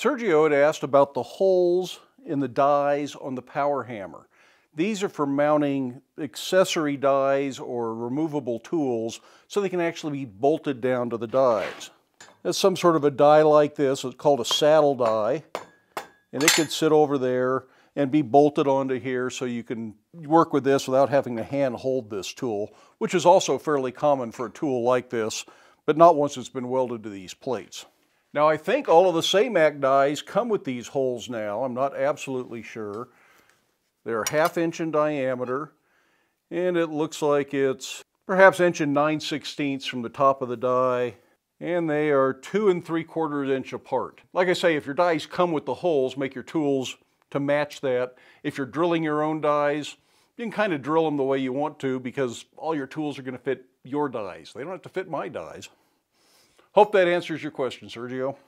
Sergio had asked about the holes in the dies on the power hammer. These are for mounting accessory dies or removable tools so they can actually be bolted down to the dies. That's some sort of a die like this. It's called a saddle die. And it could sit over there and be bolted onto here so you can work with this without having to hand hold this tool, which is also fairly common for a tool like this, but not once it's been welded to these plates. Now I think all of the SAMAC dies come with these holes now. I'm not absolutely sure. They're half inch in diameter and it looks like it's perhaps inch and 9 sixteenths from the top of the die and they are two and three quarters inch apart. Like I say, if your dies come with the holes, make your tools to match that. If you're drilling your own dies, you can kind of drill them the way you want to because all your tools are going to fit your dies. They don't have to fit my dies. Hope that answers your question, Sergio.